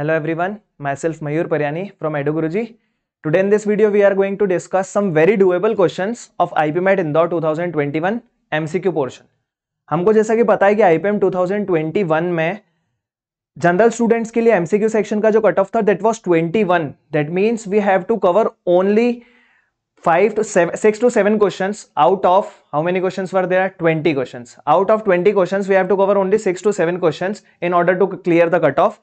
Hello one myself Mayur Pariyani from एडो जी today in this video we are going to discuss some very doable question of I P M IPM Indore 2021 MCQ portion हमको जैसा कि पता है कि IPM one में जनरल स्टूडेंट्स के लिए एमसीक्यू सेक्शन का जो कट ऑफ था that was twenty one that means we have to cover only five to seven six to seven question out of how many question were there twenty question out of twenty question we have to cover only six to seven question in order to clear the cut off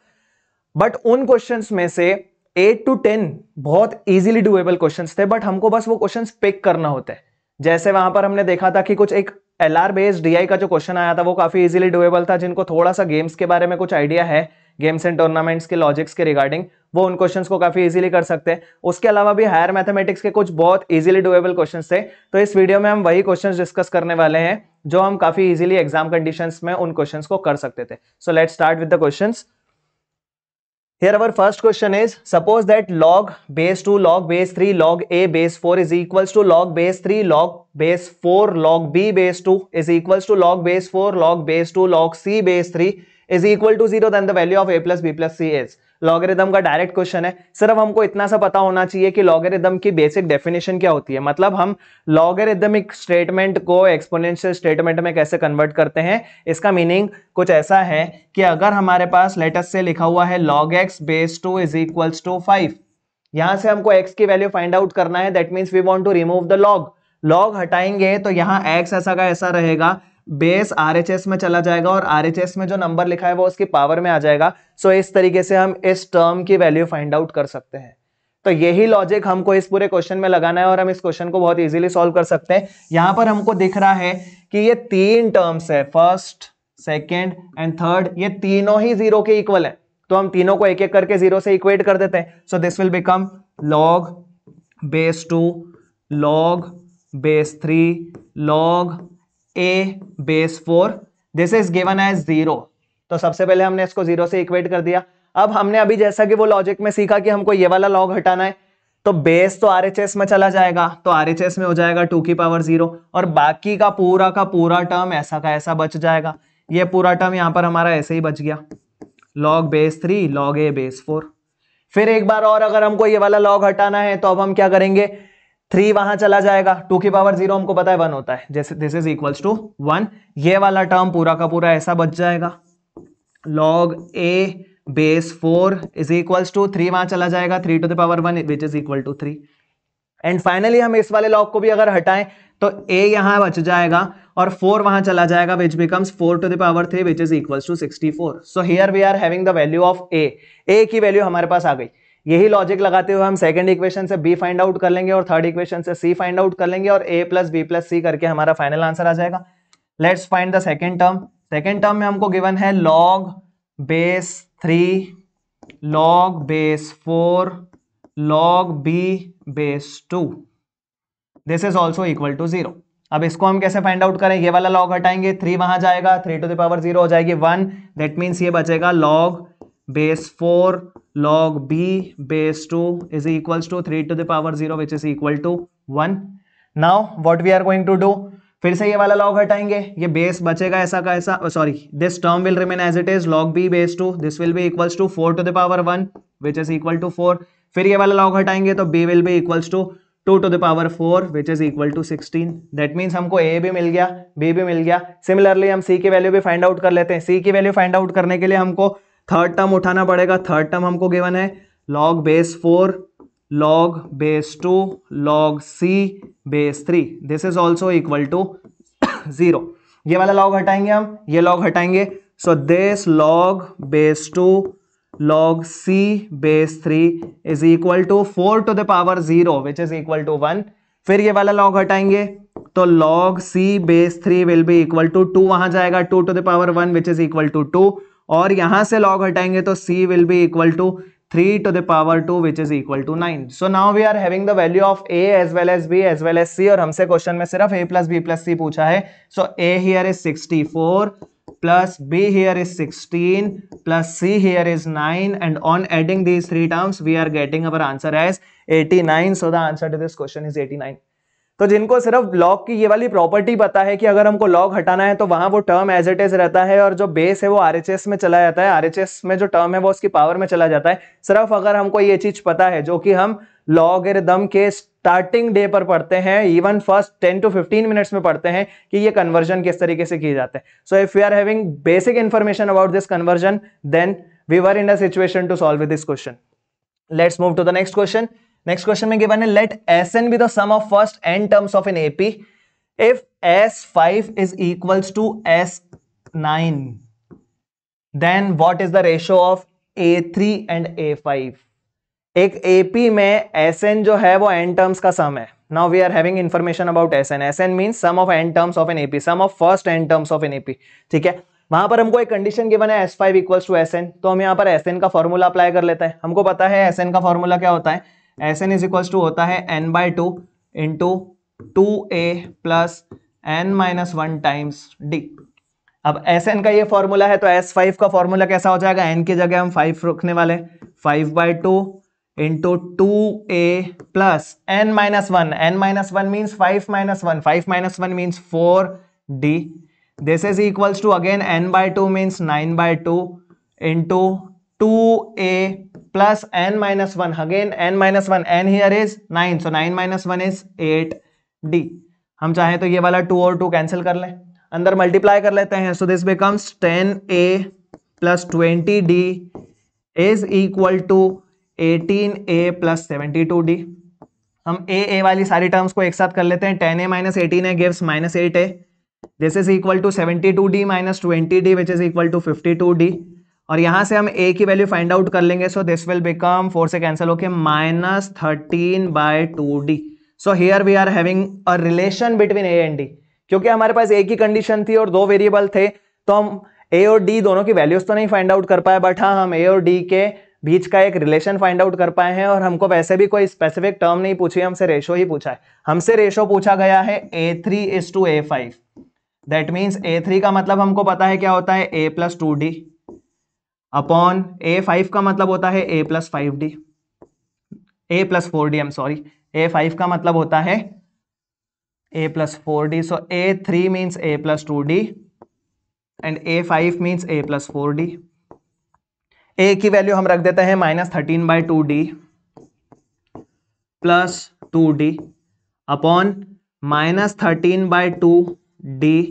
but उन क्वेश्चन में से eight to ten बहुत easily doable question थे but हमको बस वो question pick करना होता है जैसे वहां पर हमने देखा था कि कुछ एक एल आर बेस्ड डी का जो क्वेश्चन आया था वो काफी इजिली डुएबल था जिनको थोड़ा सा गेम्स के बारे में कुछ आइडिया है गेम्स एंड टूर्नामेंट्स के लॉजिक्स के रिगार्डिंग वो उन क्वेश्चन को काफी इजिली कर सकते हैं उसके अलावा भी हायर मैथमेटिक्स के कुछ बहुत इजिली डुएबल क्वेश्चन थे तो इस वीडियो में हम वही क्वेश्चन डिस्कस करने वाले हैं जो हम काफी इजिली एग्जाम कंडीशन में उन क्वेश्चन को कर सकते थे so let start with the question Here our first question is, suppose that log base 2, log base 3, log a base 4 is equals to log base 3, log base 4, log b base 2 is equals to log base 4, log base 2, log c base 3 is equal to 0, then the value of a plus b plus c is. Logarithm का direct question है सिर्फ हमको इतना सा पता होना चाहिए कि लॉगरिदम की बेसिक डेफिनेशन क्या होती है मतलब हम लॉगरिदमिक स्टेटमेंट को एक्सपोनेंशियल स्टेटमेंट में कैसे कन्वर्ट करते हैं इसका मीनिंग कुछ ऐसा है कि अगर हमारे पास लेटेस्ट से लिखा हुआ है log X base two is equals to five यहां से हमको एक्स की वैल्यू फाइंड आउट करना है that means we want to remove the log log हटाएंगे तो यहाँ एक्स ऐसा का ऐसा रहेगा बेस आरएचएस में चला जाएगा और आरएचएस में जो नंबर लिखा है वो उसकी पावर में आ जाएगा सो इस तरीके से हम इस टर्म की वैल्यू फाइंड आउट कर सकते हैं तो यही लॉजिक हमको इस पूरे क्वेश्चन में लगाना है और हम इस क्वेश्चन को बहुत इजीली सॉल्व कर सकते हैं यहां पर हमको दिख रहा है कि ये तीन टर्म्स है फर्स्ट सेकेंड एंड थर्ड ये तीनों ही जीरो के इक्वल है तो हम तीनों को एक एक करके जीरो से इक्वेट कर देते हैं so this will become log base two log base three log A base four this is given as zero तो सबसे पहले हमने इसको जीरो से इक्वेट कर दिया अब हमने अभी जैसा कि वो लॉजिक में सीखा कि हमको ये वाला लॉग हटाना है तो बेस तो आर में चला जाएगा तो आर में हो जाएगा टू की पावर जीरो और बाकी का पूरा का पूरा टर्म ऐसा का ऐसा बच जाएगा ये पूरा टर्म यहां पर हमारा ऐसे ही बच गया log base three log A base four फिर एक बार और अगर हमको ये वाला लॉग हटाना है तो अब हम क्या करेंगे थ्री वहां चला जाएगा टू की पावर जीरो हमको पता है वन होता है जैसे this is equals to one ये वाला टर्म पूरा का पूरा ऐसा बच जाएगा log A base four is equals to three वहां चला जाएगा three to the power one which is equal to three and finally हम इस वाले लॉग को भी अगर हटाएं तो ए यहां बच जाएगा और फोर वहां चला जाएगा which becomes four to the power three which is equal to sixty four so here we are having the value of A A की वैल्यू हमारे पास आ गई यही लॉजिक लगाते हुए हम सेकंड इक्वेशन से बी फाइंड आउट कर लेंगे और थर्ड इक्वेशन से सी फाइंड आउट कर लेंगे और A plus B plus C करके हमारा फाइनल आंसर आ जाएगा let's find the second term second term में हमको गिवन है log base three log base four log B base two this is also equal to zero अब इसको हम कैसे फाइंड आउट करें ये वाला लॉग हटाएंगे थ्री वहां जाएगा थ्री टू दावर जीरो हो जाएगी वन दैट मीन्स ये बचेगा log base four log B base two is equal to three to the power zero which is equal to one now what we are going to do फिर से ये वाला log हटाएंगे ये base बचेगा ऐसा का ऐसा sorry this term will remain as it is log B base two this will be equals to four to the power one which is equal to four फिर ये वाला लॉग हटाएंगे तो B will be equals to two to the power four which is equal to sixteen that means हमको A भी मिल गया B भी मिल गया सिमिलरली हम सी की वैल्यू भी फाइंड आउट कर लेते हैं सी की वैल्यू फाइंड आउट करने के लिए हमको थर्ड टर्म उठाना पड़ेगा थर्ड टर्म हमको गिवन है log base four log base two log C base three this is also equal to zero ये वाला लॉग हटाएंगे हम ये लॉग हटाएंगे so this log base two log C base three is equal to four to the power zero which is equal to one फिर ये वाला log हटाएंगे तो log C base three will be equal to to वहां जाएगा two to the power one which is equal to two और यहां से लॉग हटाएंगे तो C will be equal to three to the power two which is equal to nine so now we are having the value of A as well as B as well as C और हमसे question में सिर्फ A plus B plus C पूछा है so A here is sixty four plus here is sixteen plus C here is nine and on adding these three terms we are getting our answer as eighty nine so the answer to this question is eighty nine तो जिनको सिर्फ log की ये वाली property पता है कि अगर हमको लॉग हटाना है तो वहां वो टर्म एज इट इज रहता है और जो बेस है वो आर में चला जाता है आर में जो टर्म है वो उसकी पावर में चला जाता है सिर्फ अगर हमको ये चीज़ पता है जो कि हम लॉग लॉगरिदम के स्टार्टिंग डे पर पढ़ते हैं even first ten to fifteen minutes में पढ़ते हैं कि ये कन्वर्जन किस तरीके से किए जाते हैं so if you are having basic information about this conversion then we were in actuation situation to solve this question let's move to the next question next question में गिवन है let S N be the sum of first N terms of an AP if S five is equals to S nine then what is the ratio of A three and A five एक AP में S N जो है वो N terms का सम है now we are having information about sn sn means sum of n terms of an ap sum of first n terms of an ap ठीक है वहां पर हमको एक कंडीशन गिवन है S five equals to S N तो हम यहाँ पर एस एन का फॉर्मूला अप्लाई कर लेते हैं हमको पता है एस एन का फॉर्मूला क्या होता है S N is equals to होता है N by two into two A plus N minus one times D अब एस एन का ये फॉर्मूला है तो एस फाइव का फॉर्मूला कैसा हो जाएगा एन की जगह हम फाइव रखने वाले five by two into two A plus N minus one N minus one means five minus one five minus one means four D this is equals to again N by two means nine by two into two A plus N minus one again N minus one N here is nine so nine minus one is eight D हम चाहें तो ये वाला to और to cancel कर लें अंदर multiply कर लेते हैं so this becomes ten A plus twenty D is equal to eighteen A plus seventy two D हम ए ए वाली सारी टर्म्स को एक साथ कर लेते हैं ten A minus eighteen A gives minus eight A this is equal to seventy two D minus twenty D which is equal to fifty two D और यहां से हम ए की वैल्यू फाइंड आउट कर लेंगे so this will become four से cancel होके minus thirteen by two D so here we are having a relation between A and D क्योंकि हमारे पास ए की कंडीशन थी और दो वेरिएबल थे तो हम ए और डी दोनों की वैल्यूज तो नहीं फाइंड आउट कर पाए बट हाँ हम ए और डी के बीच का एक रिलेशन फाइंड आउट कर पाए हैं और हमको वैसे भी कोई स्पेसिफिक टर्म नहीं पूछी हमसे रेशो ही पूछा है हमसे रेशो पूछा गया है a three is to a five that means a three का मतलब हमको पता है क्या होता है a plus two d upon a five का मतलब होता है a plus five d a plus four d um sorry a five का मतलब होता है a plus four d so a three means a plus two d and A five means a plus four d ए की value हम रख देते हैं minus thirteen by two d plus two d upon minus thirteen by two d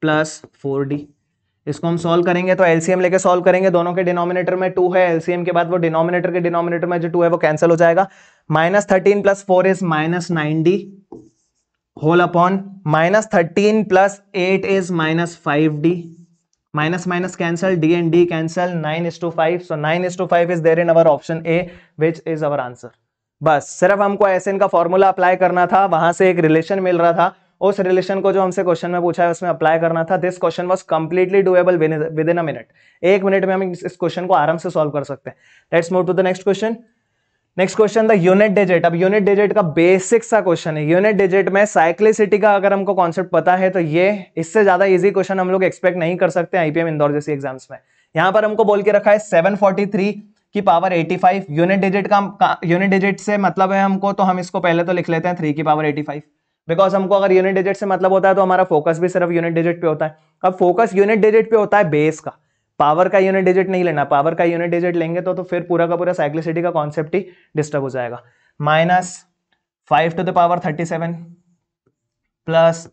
plus four d इसको हम solve करेंगे तो LCM लेके सोल्व करेंगे दोनों के डिनोमिनेटर में टू है एलसीएम के बाद वो डिनोमिनेटर के डिनोमिनेटर में जो टू है वो कैंसिल हो जाएगा minus thirteen plus four is minus ninety whole upon minus thirteen plus eight is minus five d minus minus cancel d and d cancel nine is to five so nine is to five is there in our option a which is our answer बस सिर्फ हमको S का formula apply करना था वहां से एक relation मिल रहा था उस रिलेशन को जो हमसे क्वेश्चन में पूछा है उसमें अप्लाई करना था this question was completely doable within a minute एक मिनट में हम इस क्वेश्चन को आराम से सॉल्व कर सकते हैं let's move to the next question next question the unit digit अब यूनिट डिजिट का बेसिक सा क्वेश्चन है यूनिट डिजिट में साइक्लिसिटी का अगर हमको कॉन्सेप्ट पता है तो ये इससे ज्यादा इजी क्वेश्चन हम लोग एक्सपेक्ट नहीं कर सकते आईपीएम इंदौर जैसे एग्जाम्स में यहां पर हमको बोल के रखा है 743 की पावर 85 फाइव यूनिट डिजिट का यूनिट डिजिट से मतलब है हमको तो हम इसको पहले तो लिख लेते हैं थ्री की पावर एटी बिकॉज हमको अगर यूनिट डिजिट से मतलब होता है तो हमारा फोकस भी सिर्फ यूनिट डिजिट पे होता है अब फोकस यूनिट डिजिट पे होता है बेस का पावर का यूनिट डिजिट नहीं लेना पावर का यूनिट डिजिट लेंगे तो तो फिर पूरा का पूरा साइक्लिसिटी का कॉन्सेप्ट ही डिस्टर्ब हो जाएगा minus five to the power thirty seven plus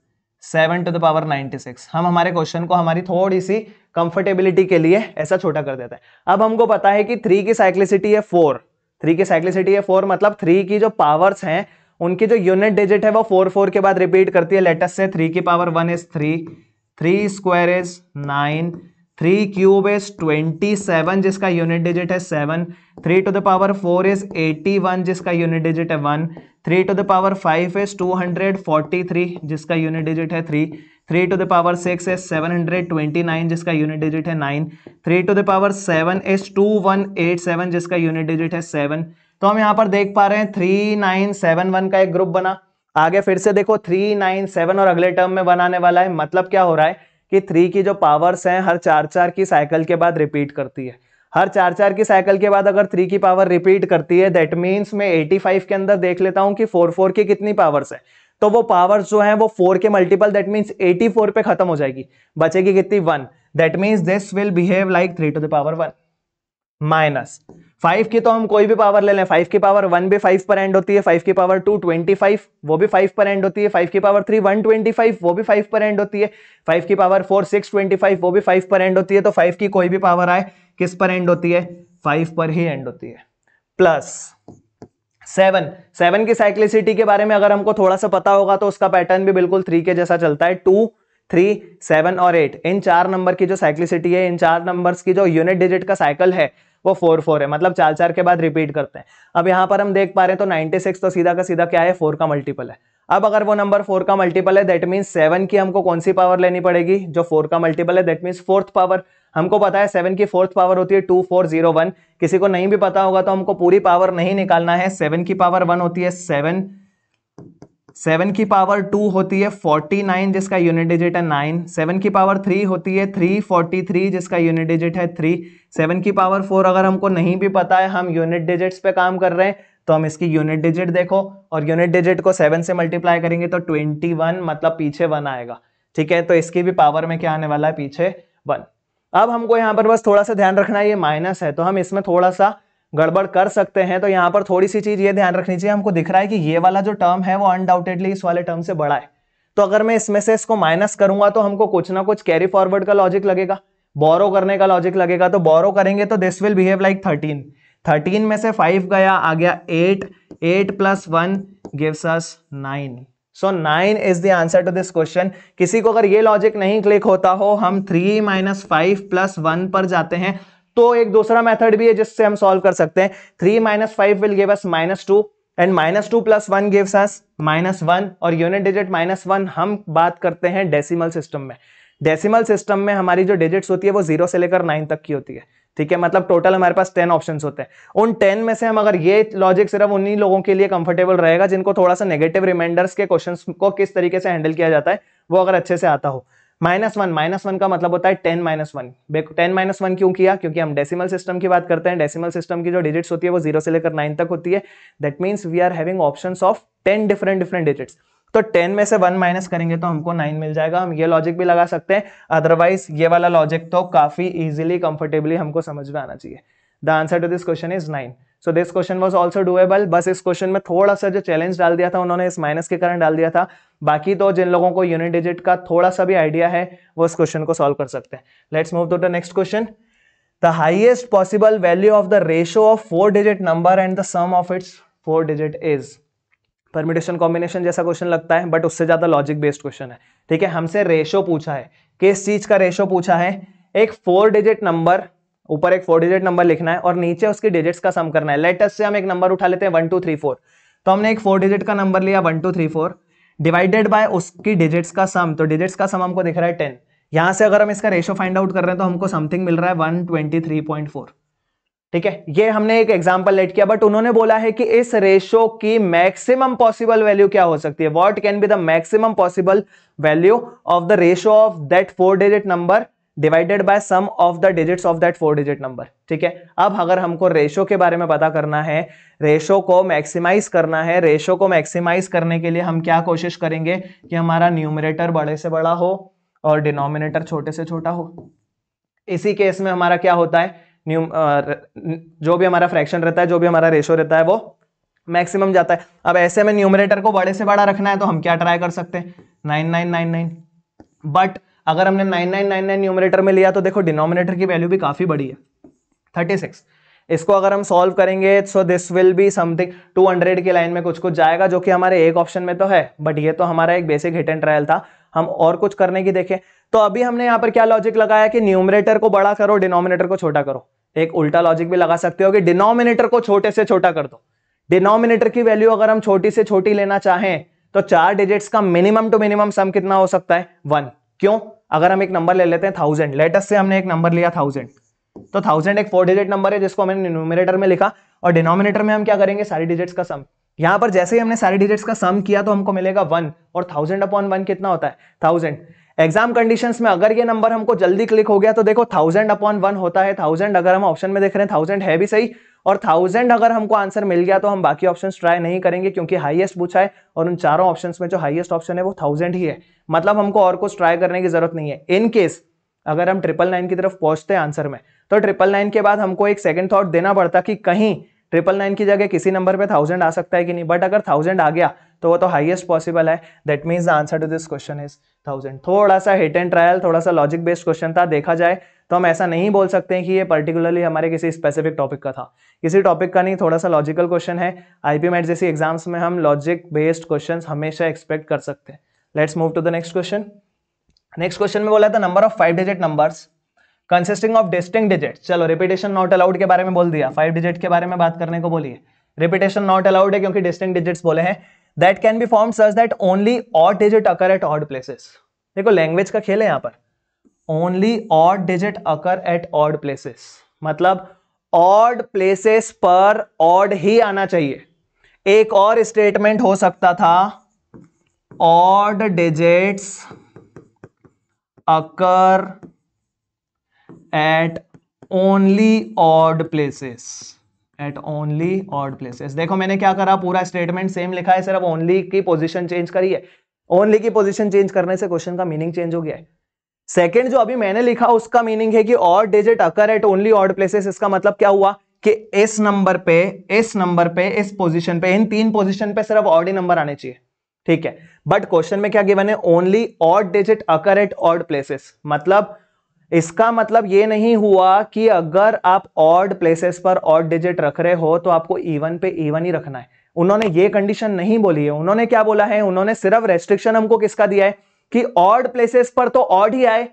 seven to the power ninety six हम हमारे क्वेश्चन को हमारी थोड़ी सी कंफर्टेबिलिटी के लिए ऐसा छोटा कर देते हैं अब हमको पता है कि थ्री की साइक्लिसिटी है फोर थ्री की साइक्लिसिटी है फोर मतलब थ्री की जो पावर्स हैं उनकी जो यूनिट डिजिट है वो फोर फोर के बाद रिपीट करती है लेटेस्ट से थ्री की power one is three three square is nine three cube is twenty seven जिसका यूनिट डिजिट है seven three to the power four is eighty one जिसका यूनिट डिजिट है one three to the power five is two hundred forty three जिसका unit digit है three three to the power six is seven hundred twenty nine जिसका unit digit है nine three to the power seven is two one eight seven जिसका unit digit है seven तो हम यहाँ पर देख पा रहे हैं थ्री नाइन सेवन वन का एक ग्रुप बना आगे फिर से देखो थ्री नाइन सेवन और अगले टर्म में बनाने वाला है मतलब क्या हो रहा है कि थ्री की जो पावर्स हैं हर चार चार की साइकिल के बाद रिपीट करती है हर चार चार की साइकिल के बाद अगर थ्री की पावर रिपीट करती है दैट मीन्स मैं फाइव के अंदर देख लेता हूँ कि फोर फोर की कितनी पावर्स है तो वो पावर्स जो है वो फोर के मल्टीपल दैट मीन्स फोर पे खत्म हो जाएगी बचेगी कितनी one that means this will behave like three to the power one minus five की तो हम कोई भी पावर ले लें फाइव की पावर वन भी फाइव पर एंड होती है फाइव की पावर टू ट्वेंटी फाइव वो भी फाइव पर एंड होती है फाइव की power three one twenty five वो भी फाइव पर एंड होती है फाइव की power four six twenty five वो भी फाइव पर एंड होती है तो फाइव की कोई भी पावर आए किस पर एंड होती है फाइव पर ही एंड होती है प्लस सेवन सेवन की साइक्लिसिटी के बारे में अगर हमको थोड़ा सा पता होगा तो उसका पैटर्न भी बिल्कुल थ्री के जैसा चलता है टू थ्री सेवन और एट इन चार नंबर की जो साइक्लिसिटी है इन चार नंबर्स की जो यूनिट डिजिट का साइकिल है वो फोर फोर है मतलब चार चार के बाद रिपीट करते हैं अब यहाँ पर हम देख पा रहे हैं तो नाइन्टी सिक्स तो सीधा का सीधा क्या है फोर का मल्टीपल है अब अगर वो नंबर फोर का मल्टीपल है दैट मीन्स सेवन की हमको कौन सी पावर लेनी पड़ेगी जो फोर का मल्टीपल है दैट मीन्स फोर्थ पावर हमको पता है सेवन की फोर्थ पावर होती है टू फोर जीरो वन किसी को नहीं भी पता होगा तो हमको पूरी पावर नहीं निकालना है सेवन की पावर वन होती है सेवन सेवन की पावर टू होती है फोर्टी नाइन जिसका यूनिट डिजिट है नाइन सेवन की पावर थ्री होती है थ्री फोर्टी थ्री जिसका यूनिट डिजिट है थ्री सेवन की पावर फोर अगर हमको नहीं भी पता है हम यूनिट डिजिट्स पे काम कर रहे हैं तो हम इसकी यूनिट डिजिट देखो और यूनिट डिजिट को सेवन से मल्टीप्लाई करेंगे तो ट्वेंटी वन मतलब पीछे वन आएगा ठीक है तो इसकी भी पावर में क्या आने वाला है पीछे वन अब हमको यहाँ पर बस थोड़ा सा ध्यान रखना है ये माइनस है तो हम इसमें थोड़ा सा गड़बड़ कर सकते हैं तो यहाँ पर थोड़ी सी चीज़ ये ध्यान रखनी चाहिए हमको दिख रहा है कि ये वाला जो टर्म है वो अनडाउटेडली इस वाले टर्म से बड़ा है तो अगर मैं इसमें से इसको माइनस करूंगा तो हमको कुछ ना कुछ कैरी फॉरवर्ड का लॉजिक लगेगा बोरो करने का लॉजिक लगेगा तो बोरो करेंगे तो this will behave like thirteen thirteen में से फाइव गया आ गया eight eight plus one gives us nine so nine is the answer to this question किसी को अगर ये लॉजिक नहीं क्लिक होता हो हम three minus five plus one पर जाते हैं तो एक दूसरा मेथड भी है जिससे हम सॉल्व कर सकते हैं three minus five will give us minus two and minus two plus one gives us minus one और यूनिट डिजिट माइनस वन हम बात करते हैं डेसिमल सिस्टम में डेसिमल सिस्टम में हमारी जो डिजिट्स होती है वो जीरो से लेकर नाइन तक की होती है ठीक है मतलब टोटल हमारे पास टेन ऑप्शन होते हैं उन टेन में से हम अगर ये लॉजिक सिर्फ उन्हीं लोगों के लिए कंफर्टेबल रहेगा जिनको थोड़ा सा नेगेटिव रिमाइंडर्स के क्वेश्चन को किस तरीके से हैंडल किया जाता है वो अगर अच्छे से आता हो माइनस वन माइनस वन का मतलब होता है ten minus one ten minus one क्यों किया क्योंकि हम डेसिमल सिस्टम की बात करते हैं डेसिमल सिस्टम की जो डिजिट्स होती है वो जीरो से लेकर नाइन तक होती है that means we are having option of ten different different digits तो टेन में से वन माइनस करेंगे तो हमको नाइन मिल जाएगा हम ये लॉजिक भी लगा सकते हैं अदरवाइज ये वाला लॉजिक तो काफी इजिली कंफर्टेबली हमको समझ में आना चाहिए the answer to this question is nine so this question was also doable बस इस क्वेश्चन में थोड़ा सा जो चैलेंज डाल दिया था उन्होंने इस माइनस के कारण डाल दिया था बाकी तो जिन लोगों को यूनिट डिजिट का थोड़ा सा भी आइडिया है वो इस क्वेश्चन को सॉल्व कर सकते हैं let's move to the next question the highest possible value of the ratio of four digit number and the sum of its four digit is permutation combination जैसा क्वेश्चन लगता है बट उससे ज्यादा logic based question है ठीक है हमसे ratio पूछा है किस चीज का रेशो पूछा है एक फोर डिजिट नंबर ऊपर एक फोर डिजिट नंबर लिखना है और नीचे उसके डिजिट्स का सम करना है लेटेस्ट से हम एक नंबर उठा लेते हैं वन टू थ्री फोर तो हमने एक फोर डिजिट का नंबर लिया one two three four divided by उसकी डिजिट्स का सम तो डिजिट्स का सम हमको दिख रहा है टेन यहां से अगर हम इसका रेशो फाइंड आउट कर रहे हैं तो हमको समथिंग मिल रहा है one twenty three point four ठीक है ये हमने एक एग्जाम्पल लेट किया बट उन्होंने बोला है कि इस रेशो की मैक्सिमम पॉसिबल वैल्यू क्या हो सकती है what can be the maximum possible value of the ratio of that four digit number divided by sum of the digits of that four digit number ठीक है अब अगर हमको रेशो के बारे में पता करना है रेशो को मैक्सिमाइज करना है रेशो को मैक्सिमाइज करने के लिए हम क्या कोशिश करेंगे कि हमारा न्यूमिनेटर बड़े से बड़ा हो और डिनोमिनेटर छोटे से छोटा हो इसी केस में हमारा क्या होता है न्यू जो भी हमारा फ्रैक्शन रहता है जो भी हमारा रेशो रहता है वो मैक्सिमम जाता है अब ऐसे में न्यूमिनेटर को बड़े से बड़ा रखना है तो हम क्या ट्राई कर सकते हैं nine nine nine nine but अगर हमने 9999 न्यूमरेटर में लिया तो देखो डिनोमिनेटर की वैल्यू भी काफ़ी बड़ी है 36 इसको अगर हम सॉल्व करेंगे so this will be something 200 की लाइन में कुछ कुछ जाएगा जो कि हमारे एक ऑप्शन में तो है बट ये तो हमारा एक बेसिक हिट एंड ट्रायल था हम और कुछ करने की देखें तो अभी हमने यहाँ पर क्या लॉजिक लगाया कि न्यूमरेटर को बड़ा करो डिनोमिनेटर को छोटा करो एक उल्टा लॉजिक भी लगा सकते हो कि डिनोमिनेटर को छोटे से छोटा कर दो डिनोमिनेटर की वैल्यू अगर हम छोटी से छोटी लेना चाहें तो चार डिजिट्स का मिनिमम टू मिनिमम सम कितना हो सकता है वन क्यों अगर हम एक नंबर ले लेते हैं थाउजेंड लेटेस्ट से हमने एक नंबर लिया थाउजेंड तो थाउजेंड एक फोर डिजिट नंबर है जिसको हमने न्यूमिनेटर में लिखा और डिनोमिनेटर में हम क्या करेंगे सारी डिजिट्स का सम यहां पर जैसे ही हमने सारी डिजिट्स का सम किया तो हमको मिलेगा वन और थाउजेंड अपॉन वन कितना होता है थाउजेंड एग्जाम कंडीशंस में अगर ये नंबर हमको जल्दी क्लिक हो गया तो देखो थाउजेंड अपॉन वन होता है थाउजेंड अगर हम ऑप्शन में देख रहे हैं थाउजेंड है भी सही और थाउजेंड अगर हमको आंसर मिल गया तो हम बाकी ऑप्शन ट्राई नहीं करेंगे क्योंकि हाईएस्ट पूछा है और उन चारों ऑप्शन में जो हाईएस्ट ऑप्शन है वो थाउजेंड ही है मतलब हमको और कुछ ट्राई करने की जरूरत नहीं है इनकेस अगर हम ट्रिपल नाइन की तरफ पहुंचते हैं आंसर में तो ट्रिपल नाइन के बाद हमको एक सेकेंड थॉट देना पड़ता कि कहीं ट्रिपल नाइन की जगह किसी नंबर पे थाउजेंड आ सकता है कि नहीं बट अगर थाउजेंड आ गया तो वो तो हाईएस्ट पॉसिबल है that means the answer to this question is thousand थोड़ा सा हिट एंड ट्रायल थोड़ा सा लॉजिक बेस्ड क्वेश्चन था देखा जाए तो हम ऐसा नहीं बोल सकते हैं कि ये पर्टिकुलरली हमारे किसी स्पेसिफिक टॉपिक का था किसी टॉपिक का नहीं थोड़ा सा लॉजिकल क्वेश्चन है आईपी पी जैसी एग्जाम्स में हम लॉजिक बेस्ड क्वेश्चन हमेशा एक्सपेक्ट कर सकते हैं let's move to the next question next question में बोला था number of five digit numbers consisting of distinct digit चलो रिपीटेशन नॉट अलाउड के बारे में बोल दिया फाइव डिजिट के बारे में बात करने को बोलिए रिपीटेशन नॉट अलाउड है क्योंकि डिस्टिंग डिजिट्स बोले हैं that can be form such that only odd digit occur at odd places देखो लैंग्वेज का खेल है यहां पर only odd digit occur at odd places मतलब ऑड प्लेसेस पर ऑड ही आना चाहिए एक और स्टेटमेंट हो सकता था odd digits occur at only odd places at only odd places देखो मैंने क्या करा पूरा स्टेटमेंट सेम लिखा है सिर्फ ओनली की पोजिशन चेंज करी है ओनली की पोजिशन चेंज करने से क्वेश्चन का मीनिंग चेंज हो गया है सेकेंड जो अभी मैंने लिखा उसका मीनिंग है कि odd digit occur at only odd places इसका मतलब क्या हुआ कि इस नंबर पे इस नंबर पे इस पोजीशन पे इन तीन पोजीशन पे सिर्फ ऑड ही नंबर आने चाहिए ठीक है बट क्वेश्चन में क्या गिवन है only odd digit occur at odd places मतलब इसका मतलब ये नहीं हुआ कि अगर आप ऑड प्लेसेस पर ऑड डिजिट रख रहे हो तो आपको इवन पे इवन ही रखना है उन्होंने ये कंडीशन नहीं बोली है उन्होंने क्या बोला है उन्होंने सिर्फ रेस्ट्रिक्शन हमको किसका दिया है कि ऑड प्लेसेस पर तो ऑड ही आए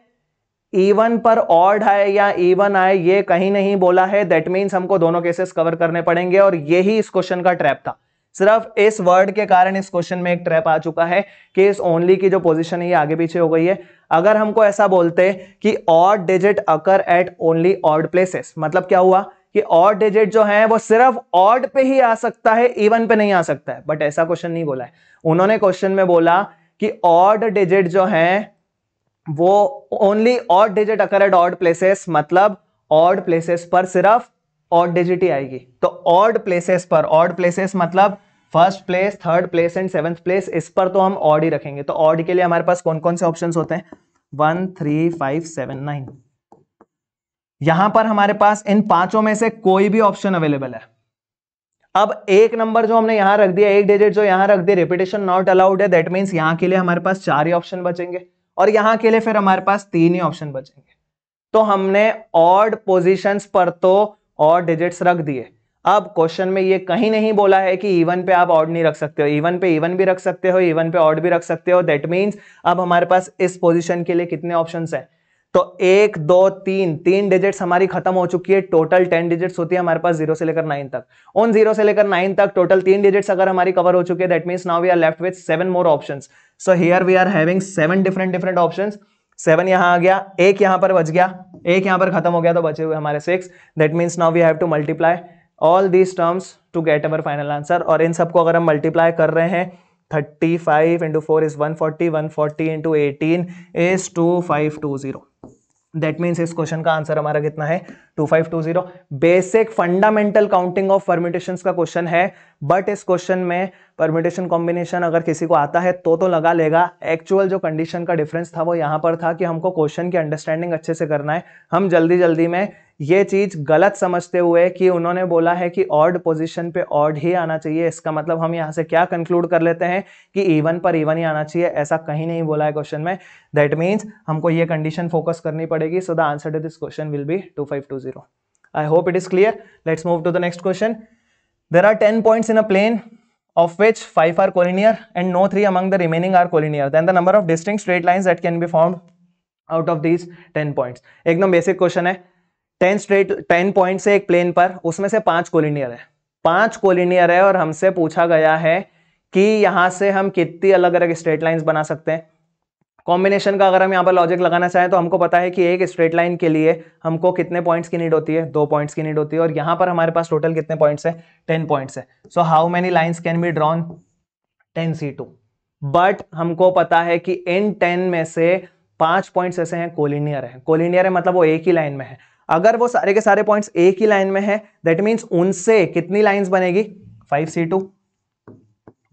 इवन पर ऑड आए या इवन आए ये कहीं नहीं बोला है दैट मीन्स हमको दोनों केसेस कवर करने पड़ेंगे और यही इस क्वेश्चन का ट्रैप था सिर्फ इस वर्ड के कारण इस क्वेश्चन में एक ट्रैप आ चुका है कि इस ओनली की जो पोजीशन है ये आगे पीछे हो गई है अगर हमको ऐसा बोलते कि odd digit occur at only odd places मतलब क्या हुआ कि ऑड डिजिट जो है वो सिर्फ ऑड पे ही आ सकता है इवन पे नहीं आ सकता है बट ऐसा क्वेश्चन नहीं बोला है उन्होंने क्वेश्चन में बोला कि ऑड डिजिट जो है वो only odd digit occur at odd places मतलब ऑड प्लेसेस पर सिर्फ ऑड डिजिट ही आएगी तो ऑड प्लेसेस पर ऑड प्लेसेस मतलब first place third place and seventh place इस पर तो हम ऑड ही रखेंगे तो ऑड के लिए हमारे पास कौन कौन से ऑप्शन होते हैं one three five seven nine यहां पर हमारे पास इन पांचों में से कोई भी ऑप्शन अवेलेबल है अब एक नंबर जो हमने यहां रख दिया एक डिजिट जो यहां रख दिया रिपीटेशन नॉट अलाउड है दैट मीन्स यहां के लिए हमारे पास चार ही ऑप्शन बचेंगे और यहां के लिए फिर हमारे पास तीन ही ऑप्शन बचेंगे तो हमने ऑड पोजिशन पर तो ऑड डिजिट्स रख दिए अब क्वेश्चन में ये कहीं नहीं बोला है कि इवन पे आप ऑड नहीं रख सकते हो इवन पे इवन भी रख सकते हो इवन पे ऑड भी रख सकते हो दैट मीन्स अब हमारे पास इस पोजिशन के लिए कितने ऑप्शन है तो एक दो तीन तीन डिजिट्स हमारी खत्म हो चुकी है टोटल टेन डिजिट्स होती है हमारे पास जीरो से लेकर नाइन तक उन जीरो से लेकर नाइन तक टोटल तीन डिजिट्स अगर हमारी कवर हो चुकी है that means now we are left with seven more options so here we are having seven different different options seven यहां आ गया एक यहां पर बच गया एक यहां पर खत्म हो गया तो बचे हुए हमारे six that means now we have to multiply all these terms to get our final answer और इन सबको अगर हम मल्टीप्लाई कर रहे हैं thirty five into four is one forty one forty into eighteen is to five two zero that means इस question का आंसर हमारा कितना है 2520 basic fundamental counting of permutation का क्वेश्चन है बट इस क्वेश्चन में परम्यूटेशन कॉम्बिनेशन अगर किसी को आता है तो तो लगा लेगा एक्चुअल जो कंडीशन का डिफरेंस था वो यहाँ पर था कि हमको क्वेश्चन की अंडरस्टैंडिंग अच्छे से करना है हम जल्दी जल्दी में ये चीज गलत समझते हुए कि उन्होंने बोला है कि ऑर्ड पोजिशन पे ऑर्ड ही आना चाहिए इसका मतलब हम यहाँ से क्या कंक्लूड कर लेते हैं कि इवन पर इवन ही आना चाहिए ऐसा कहीं नहीं बोला है क्वेश्चन में दैट मीन्स हमको ये कंडीशन फोकस करनी पड़ेगी so the answer to this question will be two five two zero. I hope it is clear. Let's move to the next question. There are 10 points in a plane of which 5 are collinear and no 3 among the remaining are collinear. Then the number of distinct straight lines that can be formed out of these ten points एकदम basic question है ten straight ten point है एक plane पर उसमें से पांच collinear है पांच कोलिनियर है और हमसे पूछा गया है कि यहां से हम कितनी अलग अलग स्ट्रेट लाइंस बना सकते हैं कॉम्बिनेशन का अगर हम यहाँ पर लॉजिक लगाना चाहें तो हमको पता है कि एक स्ट्रेट लाइन के लिए हमको कितने पॉइंट्स की नीड होती है दो पॉइंट्स की नीड होती है और यहाँ पर हमारे पास टोटल कितने पॉइंट्स है टेन पॉइंट्स है so how many lines can be drawn ten C two but हमको पता है कि इन टेन में से पांच पॉइंट्स ऐसे हैं कोलिनियर है कोलिनियर है मतलब वो एक ही लाइन में है अगर वो सारे के सारे पॉइंट्स एक ही लाइन में है दैट मीन्स उनसे कितनी लाइन्स बनेगी फाइव सी टू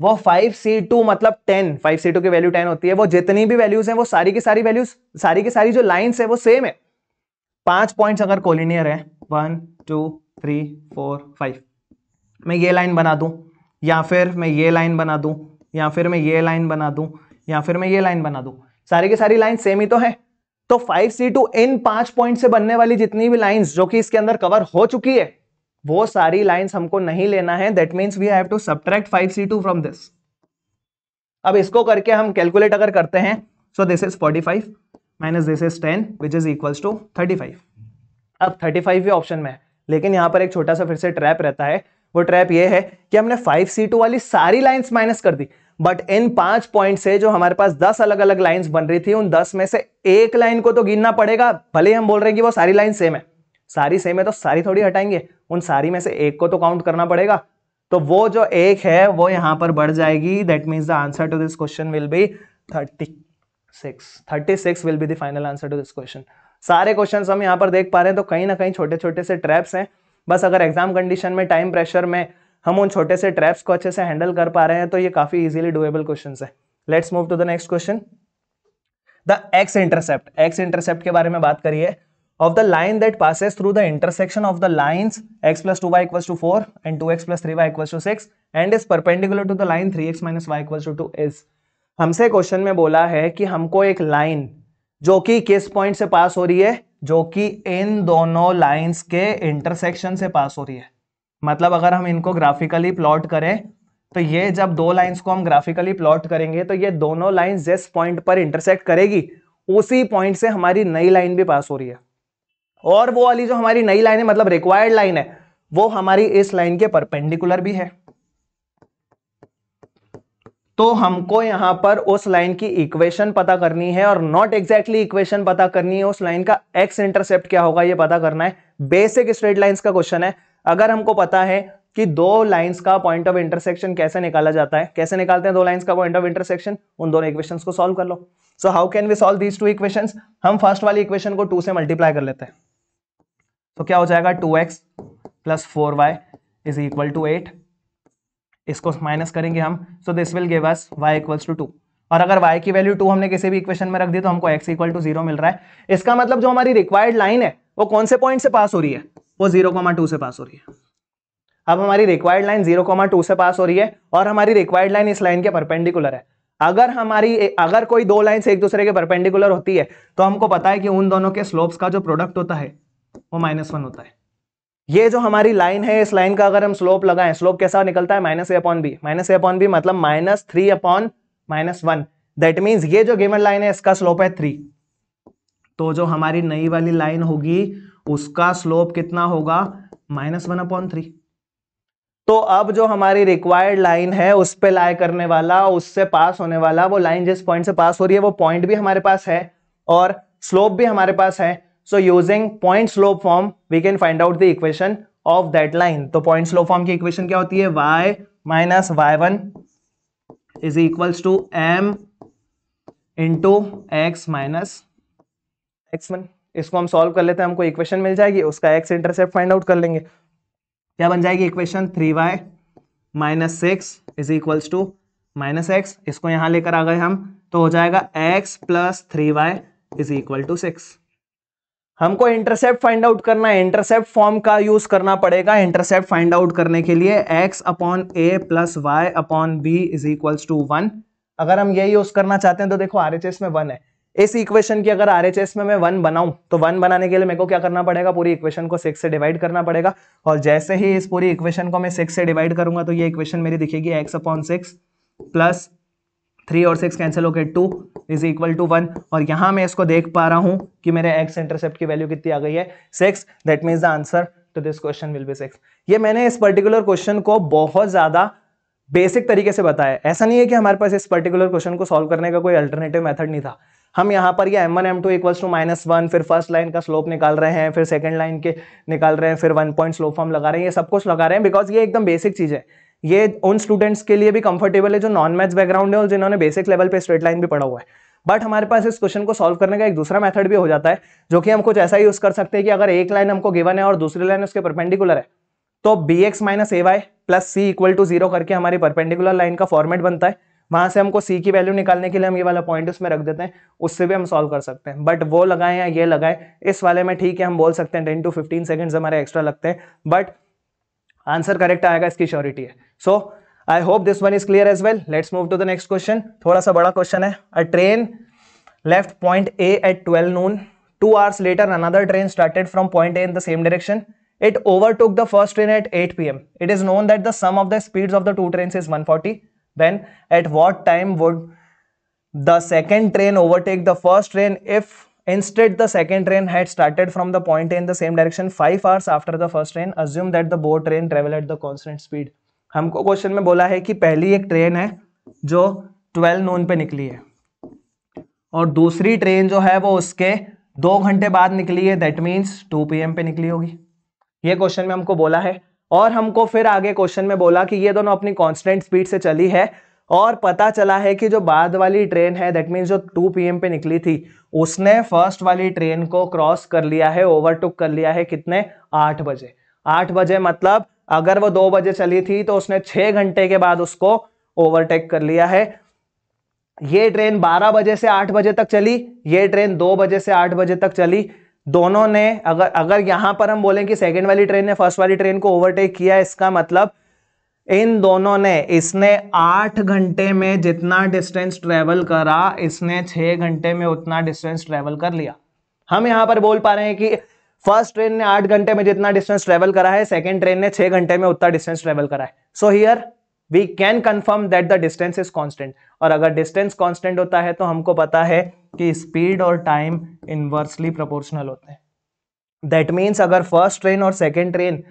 वो फाइव सी टू मतलब टेन फाइव सी टू की वैल्यू टेन होती है वो जितनी भी वैल्यूज हैं वो सारी की सारी वैल्यूज सारी की सारी जो लाइन है वो सेम है पांच पॉइंट्स अगर कोलिनियर है one two three four five मैं ये लाइन बना दूं या फिर मैं ये लाइन बना दूं या फिर मैं ये लाइन बना दूं या फिर मैं ये लाइन बना दूं सारी की सारी लाइन सेम ही तो है तो फाइव सी टू इन पांच पॉइंट से बनने वाली जितनी भी लाइन जो कि इसके अंदर कवर हो चुकी है वो सारी लाइन हमको नहीं लेना है that means we have to subtract five C two from this अब इसको करके हम कैलकुलेट अगर करते हैं so this is forty five minus this is ten which is equals to thirty five अब थर्टी फाइव भी ऑप्शन में है लेकिन यहाँ पर एक छोटा सा फिर से ट्रैप रहता है वो ट्रैप ये है कि हमने फाइव सी टू वाली सारी लाइन्स माइनस कर दी बट इन पांच पॉइंट से जो हमारे पास दस अलग अलग लाइन्स बन रही थी उन दस में से एक लाइन को तो गिनना पड़ेगा भले ही हम बोल रहे हैं कि वो सारी लाइन सेम है सारी सेम है तो सारी थोड़ी हटाएंगे उन सारी में से एक को तो काउंट करना पड़ेगा तो वो जो एक है वो यहां पर बढ़ जाएगी that means the answer to this question will be thirty six thirty six will be the final answer to this question सारे क्वेश्चन हम यहाँ पर देख पा रहे हैं तो कहीं ना कहीं छोटे छोटे से ट्रैप्स हैं बस अगर एग्जाम कंडीशन में टाइम प्रेशर में हम उन छोटे से ट्रैप्स को अच्छे से हैंडल कर पा रहे हैं तो ये काफी इजिली डुएबल क्वेश्चन है let's move to the next question the X intercept X intercept के बारे में बात करिए of the line that passes through the intersection of the lines x plus 2y equals to 4 and 2x plus 3y equals to 6 and is perpendicular to the line 3x minus y equals to 2 is हमसे question में बोला है कि हमको एक line जो कि किस पॉइंट से पास हो रही है जो कि इन दोनों लाइंस के इंटरसेक्शन से पास हो रही है मतलब अगर हम इनको ग्राफिकली प्लॉट करें तो ये जब दो लाइंस को हम ग्राफिकली प्लॉट करेंगे तो ये दोनों लाइंस जिस पॉइंट पर इंटरसेक्ट करेगी उसी पॉइंट से हमारी नई लाइन भी पास हो रही है और वो वाली जो हमारी नई लाइन है मतलब रिक्वायर्ड लाइन है वो हमारी इस लाइन के परपेंडिकुलर भी है तो हमको यहां पर उस लाइन की इक्वेशन पता करनी है और नॉट एग्जैक्टली इक्वेशन पता करनी है उस लाइन का एक्स इंटरसेप्ट क्या होगा ये पता करना है बेसिक स्ट्रेट लाइंस का क्वेश्चन है अगर हमको पता है कि दो लाइंस का पॉइंट ऑफ इंटरसेक्शन कैसे निकाला जाता है कैसे निकालते हैं दो लाइंस का पॉइंट ऑफ इंटरसेक्शन उन दोनों इक्वेशंस को सॉल्व कर लो so how can we solve these two equations हम फर्स्ट वाली इक्वेशन को टू से मल्टीप्लाई कर लेते हैं तो क्या हो जाएगा two X plus four Y is equal to eight इसको माइनस करेंगे हम so this will give us Y equals to two और अगर y की वैल्यू टू हमने किसी भी इक्वेशन में रख दी तो हमको x इक्वल टू जीरो मिल रहा है इसका मतलब जो हमारी रिक्वायर्ड लाइन है वो कौन से पॉइंट से पास हो रही है वो जीरो कोमा टू से पास हो रही है अब हमारी required line zero comma two से पास हो रही है और हमारी रिक्वायर्ड लाइन इस लाइन के परपेंडिकुलर है अगर हमारी अगर कोई दो लाइन एक दूसरे के परपेंडिकुलर होती है तो हमको पता है कि उन दोनों के स्लोप्स का जो प्रोडक्ट होता है वो माइनस वन होता है ये जो हमारी लाइन है इस लाइन का अगर हम स्लोप लगाएं स्लोप कैसा निकलता है minus A upon B minus A upon B मतलब minus three upon minus one that means ये जो गिवन लाइन है इसका स्लोप है थ्री तो जो हमारी नई वाली लाइन होगी उसका स्लोप कितना होगा माइनस वन अपॉन थ्री तो अब जो हमारी रिक्वायर्ड लाइन है उस पर लाई करने वाला उससे पास होने वाला वो लाइन जिस पॉइंट से पास हो रही है वो पॉइंट भी हमारे पास है और स्लोप भी हमारे पास है so using point slope form we can find out the equation of that line तो पॉइंट स्लो फॉर्म की इक्वेशन क्या होती है Y minus y1 is equals to to X minus X one इसको हम सॉल्व कर लेते हैं हमको इक्वेशन मिल जाएगी उसका एक्स इंटरसेप्ट फाइंड आउट कर लेंगे क्या बन जाएगी equation three Y minus six is equals to minus X इसको यहां लेकर आ गए हम तो हो जाएगा X plus three Y is equal to six हमको इंटरसेप्ट फाइंड आउट करना है इंटरसेप्ट फॉर्म का यूज करना पड़ेगा इंटरसेप्ट फाइंड आउट करने के लिए x upon A plus Y upon B is equals to one अगर हम ये यूज करना चाहते हैं तो देखो आर में वन है इस इक्वेशन की अगर आर में मैं वन बनाऊं तो वन बनाने के लिए मेरे को क्या करना पड़ेगा पूरी इक्वेशन को सिक्स से डिवाइड करना पड़ेगा और जैसे ही इस पूरी इक्वेशन को मैं सिक्स से डिवाइड करूंगा तो ये इक्वेशन मेरी दिखेगी X upon six plus three और सिक्स कैंसिल होकर two is equal to one और यहाँ मैं इसको देख पा रहा हूँ कि मेरे एक्स इंटरसेप्ट की वैल्यू कितनी आ गई है six that means the answer to this question will be six ये मैंने इस पर्टिकुलर क्वेश्चन को बहुत ज़्यादा बेसिक तरीके से बताया ऐसा नहीं है कि हमारे पास इस पर्टिकुलर क्वेश्चन को सॉल्व करने का कोई अल्टरनेटिव मेथड नहीं था हम यहाँ पर ये M one M two equals to minus one फिर फर्स्ट लाइन का स्लोप निकाल रहे हैं फिर सेकंड लाइन के निकाल रहे हैं फिर वन पॉइंट स्लोप फॉर्म लगा रहे हैं ये सब कुछ लगा रहे हैं बिकॉज ये एकदम बेसिक चीज़ है ये उन स्टूडेंट्स के लिए भी कंफर्टेबल है जो नॉन मैथ्स बैकग्राउंड है और जिन्होंने बेसिक लेवल पे स्ट्रेट लाइन भी पढ़ा हुआ है बट हमारे पास इस क्वेश्चन को सॉल्व करने का एक दूसरा मेथड भी हो जाता है जो कि हम कुछ ऐसा यूज कर सकते हैं कि अगर एक लाइन हमको गिवन है और दूसरी लाइन उसके परपेंडिकुलर है तो B X minus A Y plus C equal to zero करके हमारी परपेंडिकुलर लाइन का फॉर्मेट बनता है वहां से हमको सी की वैल्यू निकालने के लिए हम ये वाला पॉइंट उसमें रख देते हैं उससे भी हम सॉल्व कर सकते हैं बट वो लगाएं या ये लगाएं इस वाले में ठीक है हम बोल सकते हैं टेन टू फिफ्टीन सेकेंड्स हमारे एक्स्ट्रा लगते हैं बट आंसर करेक्ट आएगा इसकी श्योरिटी है so I hope this one is clear as well let's move to the next question थोड़ा सा बड़ा क्वेश्चन है a train left point A at twelve noon two hours later another train started from point A in the same direction it overtook the first train at eight P M it is known that the sum of the speed of the two train is one forty then at what time would the second train overtake the first train if Instead, the second train had started from the point A in the same direction 5 hours after the first train. Assume that the both train travel at the constant speed. हमको question में बोला है कि पहली एक train है जो 12 known पे निकली है और दूसरी ट्रेन जो है वो उसके दो घंटे बाद निकली है दैट मीन्स 2 पीएम पे निकली होगी ये क्वेश्चन में हमको बोला है और हमको फिर आगे क्वेश्चन में बोला कि ये दोनों अपनी कांस्टेंट स्पीड से चली है और पता चला है कि जो बाद वाली ट्रेन है दैट मीन्स जो 2 पीएम पे निकली थी उसने फर्स्ट वाली ट्रेन को क्रॉस कर लिया है ओवरटुक कर लिया है कितने आठ बजे आठ बजे मतलब अगर वो दो बजे चली थी तो उसने छह घंटे के बाद उसको ओवरटेक कर लिया है ये ट्रेन 12 बजे से 8 बजे तक चली ये ट्रेन 2 बजे से 8 बजे तक चली दोनों ने अगर अगर यहाँ पर हम बोलें कि सेकेंड वाली ट्रेन ने फर्स्ट वाली ट्रेन को ओवरटेक किया इसका मतलब इन दोनों ने इसने आठ घंटे में जितना डिस्टेंस ट्रेवल करा इसने छह घंटे में उतना डिस्टेंस ट्रेवल कर लिया हम यहां पर बोल पा रहे हैं कि फर्स्ट ट्रेन ने आठ घंटे में जितना डिस्टेंस ट्रेवल करा है सेकेंड ट्रेन ने छह घंटे में उतना डिस्टेंस ट्रेवल करा है so here we can confirm that the distance is constant और अगर डिस्टेंस कॉन्स्टेंट होता है तो हमको पता है कि स्पीड और टाइम इनवर्सली प्रोपोर्शनल होते हैं दैट मीन्स अगर फर्स्ट ट्रेन और सेकेंड ट्रेन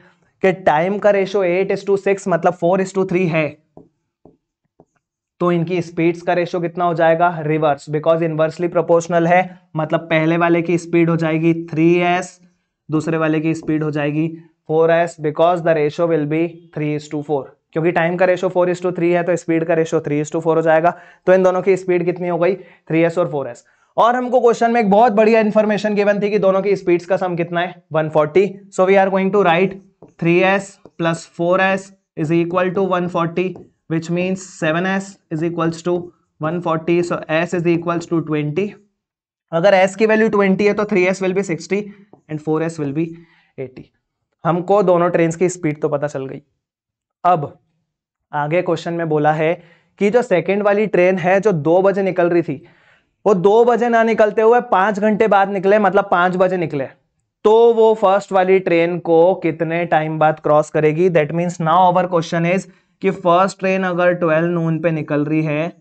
कि टाइम का ratio eight is to six मतलब फोर इस टू थ्री है तो इनकी स्पीड्स का रेशो कितना हो जाएगा रिवर्स बिकॉज इनवर्सली प्रोपोर्शनल है मतलब पहले वाले की स्पीड हो जाएगी थ्री एस दूसरे वाले की स्पीड हो जाएगी four S because the ratio will be three is to four क्योंकि टाइम का ratio four is to three है तो स्पीड का ratio three is to four हो जाएगा तो इन दोनों की स्पीड कितनी हो गई थ्री एस और फोर एस और हमको क्वेश्चन में एक बहुत बढ़िया इन्फॉर्मेशन गिवन थी कि दोनों की स्पीड्स का सम कितना है 140 so we are going to write 3s S plus four S is equal to one forty 140 which means 7s is equals to 140 so s is equals to twenty अगर s की value 20 है तो 3s S will be sixty and 4s will be eighty हमको दोनों train की speed तो पता चल गई अब आगे क्वेश्चन में बोला है कि जो सेकेंड वाली ट्रेन है जो दो बजे निकल रही थी वो दो बजे ना निकलते हुए पांच घंटे बाद निकले मतलब पांच बजे निकले तो वो फर्स्ट वाली ट्रेन को कितने टाइम बाद क्रॉस करेगी that means now our question is कि फर्स्ट ट्रेन अगर ट्वेल्व नून पे निकल रही है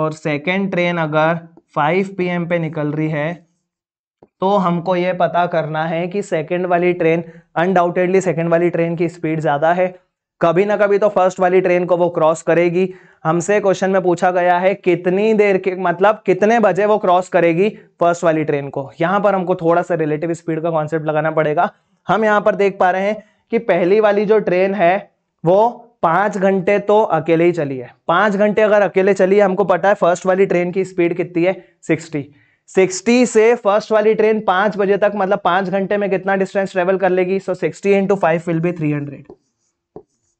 और सेकेंड ट्रेन अगर फाइव पी पे निकल रही है तो हमको ये पता करना है कि सेकेंड वाली ट्रेन अनडाउटेडली सेकेंड वाली ट्रेन की स्पीड ज़्यादा है कभी ना कभी तो फर्स्ट वाली ट्रेन को वो क्रॉस करेगी हमसे क्वेश्चन में पूछा गया है कितनी देर के मतलब कितने बजे वो क्रॉस करेगी फर्स्ट वाली ट्रेन को यहां पर हमको थोड़ा सा रिलेटिव स्पीड का कॉन्सेप्ट लगाना पड़ेगा हम यहाँ पर देख पा रहे हैं कि पहली वाली जो ट्रेन है वो पांच घंटे तो अकेले ही चली है पांच घंटे अगर अकेले चली है हमको पता है फर्स्ट वाली ट्रेन की स्पीड कितनी है सिक्सटी सिक्सटी से फर्स्ट वाली ट्रेन पांच बजे तक मतलब पांच घंटे में कितना डिस्टेंस ट्रेवल कर लेगी so sixty into five will be three hundred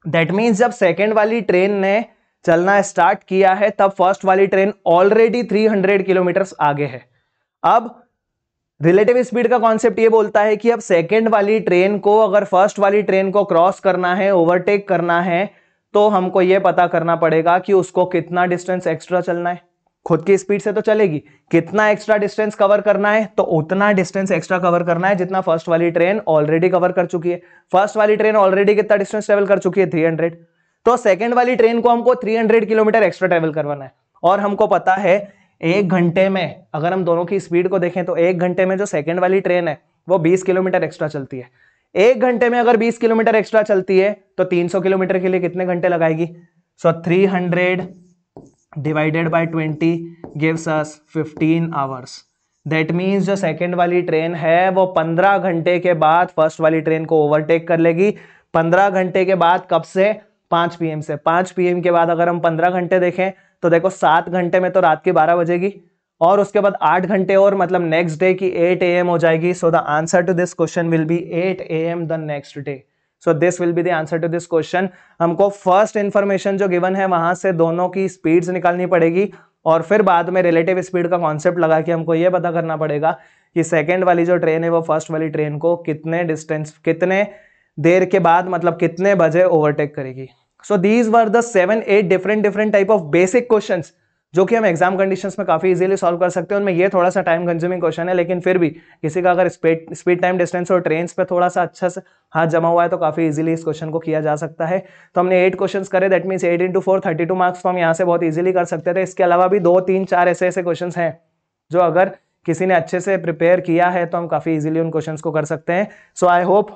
that means जब सेकेंड वाली ट्रेन ने चलना स्टार्ट किया है तब फर्स्ट वाली ट्रेन ऑलरेडी 300 किलोमीटर आगे है अब रिलेटिव स्पीड का कॉन्सेप्ट ये बोलता है कि अब सेकेंड वाली ट्रेन को अगर फर्स्ट वाली ट्रेन को क्रॉस करना है ओवरटेक करना है तो हमको ये पता करना पड़ेगा कि उसको कितना डिस्टेंस एक्स्ट्रा चलना है खुद की स्पीड से तो चलेगी कितना एक्स्ट्रा डिस्टेंस कवर करना है तो उतना डिस्टेंस एक्स्ट्रा कवर करना है जितना फर्स्ट वाली ट्रेन ऑलरेडी कवर कर चुकी है फर्स्ट वाली ट्रेन ऑलरेडी कितना डिस्टेंस ट्रेवल कर चुकी है 300 तो सेकंड वाली ट्रेन को हमको 300 किलोमीटर एक्स्ट्रा ट्रेवल करवाना है और हमको पता है एक घंटे में अगर हम दोनों की स्पीड को देखें तो एक घंटे में जो सेकेंड वाली ट्रेन है वो बीस किलोमीटर एक्स्ट्रा चलती है एक घंटे में अगर बीस किलोमीटर एक्स्ट्रा चलती है तो तीन किलोमीटर के लिए कितने घंटे लगाएगी so three hundred divided by twenty gives us fifteen hours that means जो सेकेंड वाली ट्रेन है वो पंद्रह घंटे के बाद फर्स्ट वाली ट्रेन को ओवरटेक कर लेगी पंद्रह घंटे के बाद कब से पाँच पीएम से पाँच पीएम के बाद अगर हम पंद्रह घंटे देखें तो देखो सात घंटे में तो रात की बारह बजेगी और उसके बाद आठ घंटे और मतलब नेक्स्ट डे की एट ए हो जाएगी so the answer to this question will be eight A M the next day so this will be the answer to this question हमको फर्स्ट इन्फॉर्मेशन जो गिवन है वहां से दोनों की स्पीड्स निकालनी पड़ेगी और फिर बाद में रिलेटिव स्पीड का कॉन्सेप्ट लगा के हमको ये पता करना पड़ेगा कि सेकेंड वाली जो ट्रेन है वो फर्स्ट वाली ट्रेन को कितने डिस्टेंस कितने देर के बाद मतलब कितने बजे ओवरटेक करेगी so these were the seven eight different different type of basic question जो कि हम एग्जाम कंडीशंस में काफ़ी इजीली सॉल्व कर सकते हैं उनमें ये थोड़ा सा टाइम कंज्यूमिंग क्वेश्चन है लेकिन फिर भी किसी का अगर स्पीड स्पीड टाइम डिस्टेंस और ट्रेन पे थोड़ा अच्छा सा अच्छा से हाथ जमा हुआ है तो काफ़ी इजीली इस क्वेश्चन को किया जा सकता है तो हमने एट क्वेश्चन करे that means eight into four thirty two marks तो हम यहाँ से बहुत ईजिली कर सकते थे इसके अलावा भी दो तीन चार ऐसे ऐसे क्वेश्चन हैं जो अगर किसी ने अच्छे से प्रिपेयर किया है तो हम काफ़ी इजिली उन क्वेश्चन को कर सकते हैं so I hope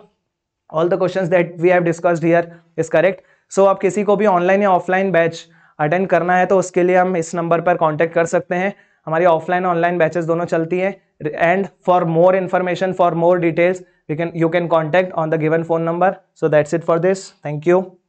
all the question that we have discussed here is correct so आप किसी को भी ऑनलाइन या ऑफलाइन बैच अटेंड करना है तो उसके लिए हम इस नंबर पर कॉन्टैक्ट कर सकते हैं हमारी ऑफलाइन ऑनलाइन बैचेस दोनों चलती हैं and for more information for more details you can you can contact on the given phone number so that's it for this thank you